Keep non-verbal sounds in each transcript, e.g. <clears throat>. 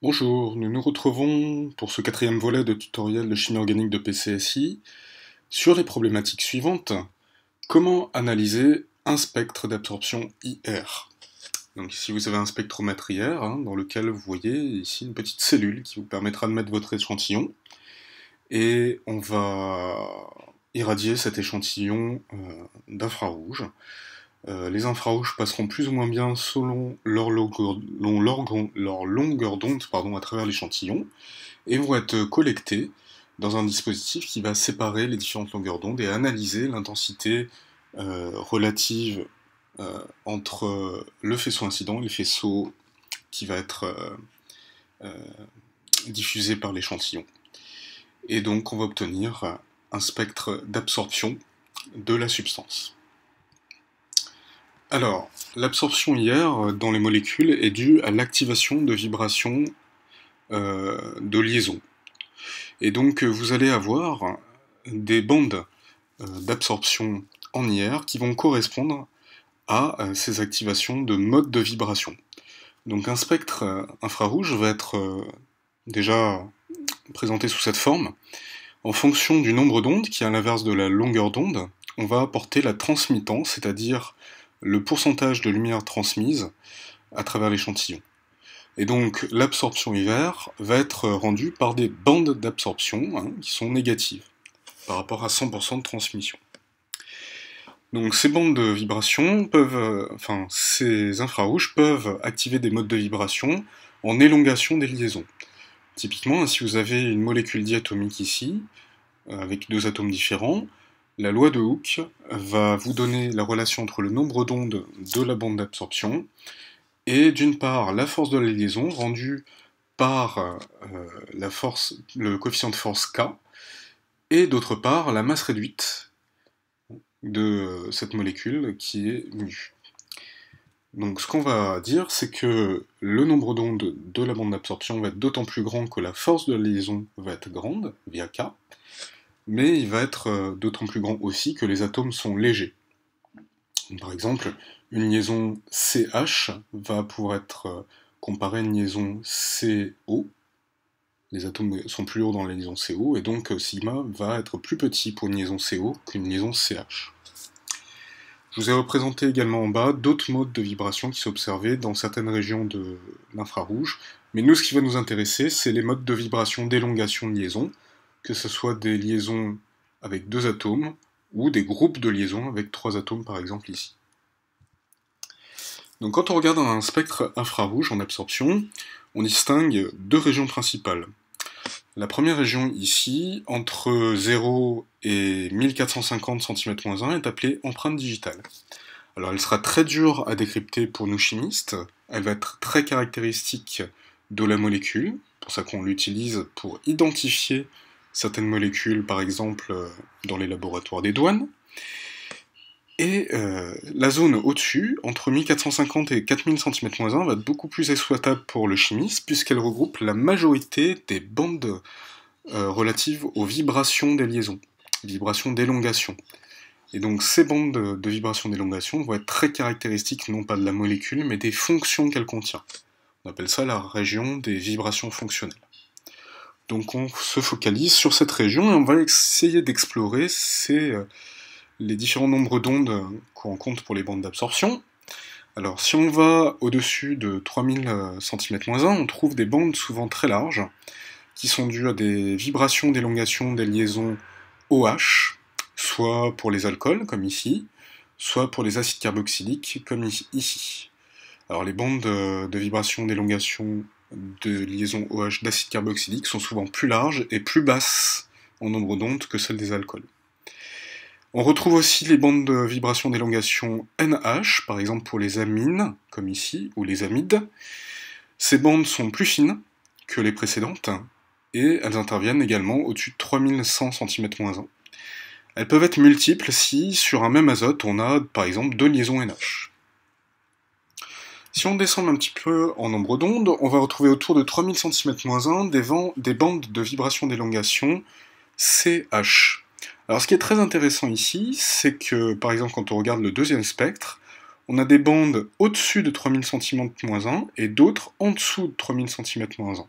Bonjour, nous nous retrouvons pour ce quatrième volet de tutoriel de chimie organique de PCSI sur les problématiques suivantes. Comment analyser un spectre d'absorption IR Donc ici vous avez un spectromètre IR hein, dans lequel vous voyez ici une petite cellule qui vous permettra de mettre votre échantillon et on va irradier cet échantillon euh, d'infrarouge. Euh, les infrarouges passeront plus ou moins bien selon leur, longueur, d'onde à travers l'échantillon et vont être collectés dans un dispositif qui va séparer les différentes longueurs d'onde et analyser l'intensité euh, relative euh, entre le faisceau incident et le faisceau qui va être diffusé par l'échantillon. Et donc on va obtenir un spectre d'absorption de la substance. Alors, l'absorption IR euh, dans les molécules est due à l'activation de vibrations euh, de liaison. Et donc, euh, vous allez avoir des bandes d'absorption en IR qui vont correspondre à ces activations de modes de vibration. Donc, un spectre infrarouge va être déjà présenté sous cette forme. En fonction du nombre d'ondes, qui est à l'inverse de la longueur d'onde, on va apporter la transmittance, c'est-à-dire le pourcentage de lumière transmise à travers l'échantillon. Et donc l'absorption hiver va être rendue par des bandes d'absorption hein, qui sont négatives par rapport à 100% de transmission. Donc ces bandes de vibration peuvent, enfin ces infrarouges peuvent activer des modes de vibration en élongation des liaisons. Typiquement, hein, si vous avez une molécule diatomique ici, euh, avec deux atomes différents, la loi de Hooke va vous donner la relation entre le nombre d'ondes de la bande d'absorption et d'une part la force de la liaison rendue par euh, la force, le coefficient de force K, et d'autre part la masse réduite de cette molécule qui est mu. Donc ce qu'on va dire, c'est que le nombre d'ondes de la bande d'absorption va être d'autant plus grand que la force de la liaison va être grande, via K, mais il va être euh, d'autant plus grand aussi que les atomes sont légers. par exemple, une liaison CH va pouvoir être euh, comparée à une liaison CO. Les atomes sont plus lourds dans la liaison CO, et donc euh, sigma va être plus petit pour une liaison CO qu'une liaison CH. Je vous ai représenté également en bas d'autres modes de vibration qui s'observaient dans certaines régions de l'infrarouge, mais nous ce qui va nous intéresser, c'est les modes de vibration d'élongation de liaison, que ce soit des liaisons avec deux atomes ou des groupes de liaisons avec trois atomes par exemple ici. Donc quand on regarde un spectre infrarouge en absorption, on distingue deux régions principales. La première région ici, entre 0 et 1450 cm-1, est appelée empreinte digitale. Alors elle sera très dure à décrypter pour nous chimistes, elle va être très caractéristique de la molécule, pour ça qu'on l'utilise pour identifier certaines molécules, par exemple, euh, dans les laboratoires des douanes. Et euh, la zone au-dessus, entre 1450 et 4000 cm-1, va être beaucoup plus exploitable pour le chimiste, puisqu'elle regroupe la majorité des bandes euh, relatives aux vibrations des liaisons, vibrations d'élongation. Et donc ces bandes de, de vibrations d'élongation vont être très caractéristiques non pas de la molécule, mais des fonctions qu'elle contient. On appelle ça la région des vibrations fonctionnelles. Donc on se focalise sur cette région et on va essayer d'explorer euh, les différents nombres d'ondes qu'on compte pour les bandes d'absorption. Alors si on va au-dessus de 3000 euh, cm-1, on trouve des bandes souvent très larges, qui sont dues à des vibrations d'élongation des liaisons OH, soit pour les alcools, comme ici, soit pour les acides carboxyliques, comme ici. Alors les bandes euh, de, vibrations vibration d'élongation de liaisons OH d'acide carboxylique sont souvent plus larges et plus basses en nombre d'ondes que celles des alcools. On retrouve aussi les bandes de vibration d'élongation NH, par exemple pour les amines, comme ici, ou les amides. Ces bandes sont plus fines que les précédentes, et elles interviennent également au-dessus de 3100 cm-1. Elles peuvent être multiples si, sur un même azote, on a par exemple deux liaisons NH. Si on descend un petit peu en nombre d'ondes, on va retrouver autour de 3000 cm-1 des, bandes de vibration d'élongation CH. Alors ce qui est très intéressant ici, c'est que par exemple quand on regarde le deuxième spectre, on a des bandes au-dessus de 3000 cm-1 et d'autres en dessous de 3000 cm-1.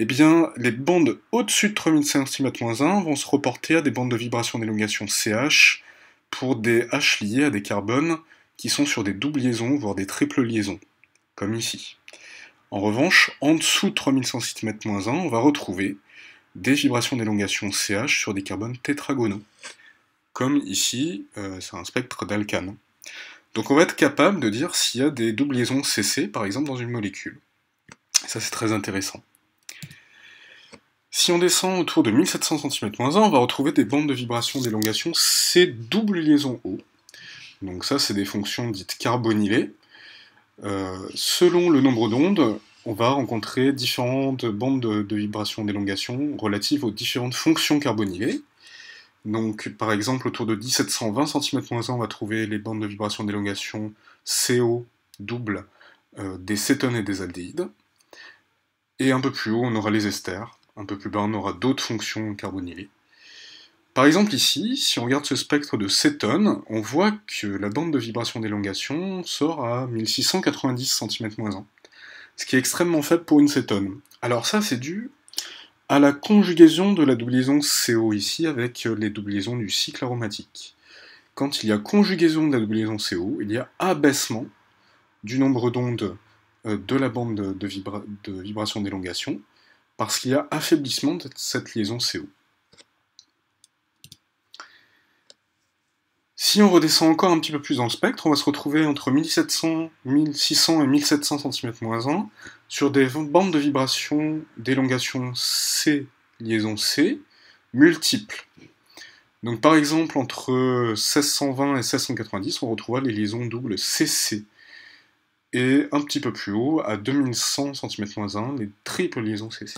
Eh bien, les bandes au-dessus de 3000 cm-1 vont se reporter à des bandes de vibration d'élongation CH pour des H liés à des carbones qui sont sur des doubles liaisons, voire des triples liaisons, comme ici. En revanche, en dessous de 3100 cm-1, on va retrouver des vibrations d'élongation CH sur des carbones tétragonaux, comme ici, c'est euh, un spectre d'alcane. Donc on va être capable de dire s'il y a des doubles liaisons CC, par exemple, dans une molécule. Ça, c'est très intéressant. Si on descend autour de 1700 cm-1, on va retrouver des bandes de vibrations d'élongation C double liaison O, donc ça, c'est des fonctions dites carbonylées. Euh, selon le nombre d'ondes, on va rencontrer différentes bandes de, de vibration d'élongation relatives aux différentes fonctions carbonylées. Donc, par exemple, autour de 1720 cm-1, on va trouver les bandes de vibration d'élongation CO double euh, des cétones et des aldéhydes. Et un peu plus haut, on aura les esters. Un peu plus bas, on aura d'autres fonctions carbonylées. Par exemple ici, si on regarde ce spectre de cétone, on voit que la bande de vibration d'élongation sort à 1690 cm-1, ce qui est extrêmement faible pour une cétone. Alors ça c'est dû à la conjugaison de la double liaison CO ici avec les liaisons du cycle aromatique. Quand il y a conjugaison de la double liaison CO, il y a abaissement du nombre d'ondes euh, de la bande de vibration d'élongation, parce qu'il y a affaiblissement de cette liaison CO. Si on redescend encore un petit peu plus dans le spectre, on va se retrouver entre 1700, 1600 et 1700 cm-1 sur des bandes de vibration d'élongation C liaison C multiples. Donc par exemple entre 1620 et 1690, on retrouvera les liaisons doubles CC. Et un petit peu plus haut, à 2100 cm-1, les triples liaisons CC.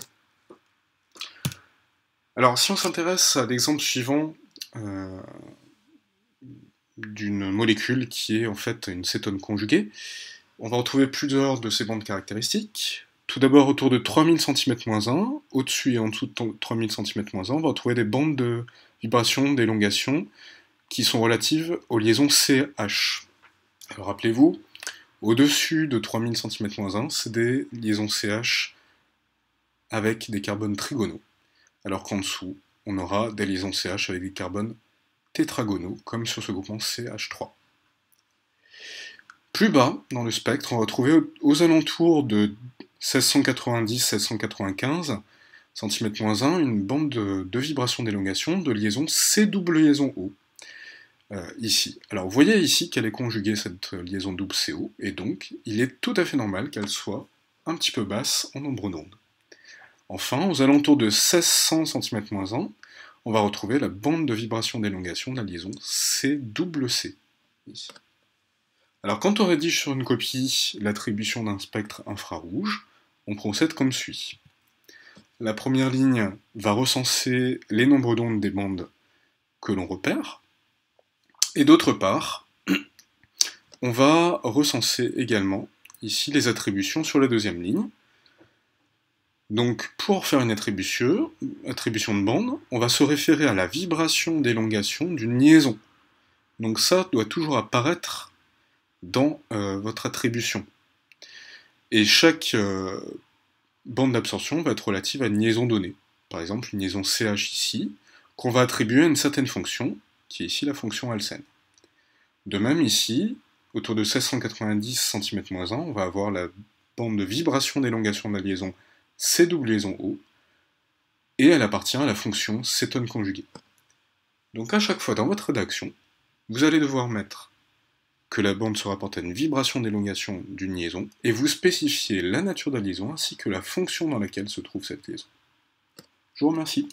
Alors si on s'intéresse à l'exemple suivant, euh, d'une molécule qui est en fait une cétone conjuguée. On va retrouver plusieurs de ces bandes caractéristiques. Tout d'abord, autour de 3000 cm-1, au-dessus et en dessous de 3000 cm-1, on va retrouver des bandes de vibration, d'élongation, qui sont relatives aux liaisons CH. Alors rappelez-vous, au-dessus de 3000 cm-1, c'est des liaisons CH avec des carbones trigonaux, alors qu'en dessous, on aura des liaisons CH avec des carbones tétragonaux, comme sur ce groupement CH3. Plus bas dans le spectre, on va trouver aux alentours de 1690-1695 cm-1 une bande de, vibrations d'élongation de liaison C double liaison O. Euh, ici. Alors vous voyez ici qu'elle est conjuguée cette liaison double CO, et donc il est tout à fait normal qu'elle soit un petit peu basse en nombre d'ondes. Enfin, aux alentours de 1600 cm-1, on va retrouver la bande de vibration d'élongation de la liaison CWC. Alors quand on rédige sur une copie l'attribution d'un spectre infrarouge, on procède comme suit. La première ligne va recenser les nombres d'ondes des bandes que l'on repère, et d'autre part, <clears throat> on va recenser également ici les attributions sur la deuxième ligne, donc pour faire une attribution, de bande, on va se référer à la vibration d'élongation d'une liaison. Donc ça doit toujours apparaître dans euh, votre attribution. Et chaque euh, bande d'absorption va être relative à une liaison donnée. Par exemple, une liaison CH ici, qu'on va attribuer à une certaine fonction, qui est ici la fonction Alsen. De même ici, autour de 1690 cm-1, on va avoir la bande de vibration d'élongation de la liaison C double liaison O, et elle appartient à la fonction cétone conjuguée. Donc à chaque fois dans votre rédaction, vous allez devoir mettre que la bande se rapporte à une vibration d'élongation d'une liaison, et vous spécifiez la nature de la liaison ainsi que la fonction dans laquelle se trouve cette liaison. Je vous remercie.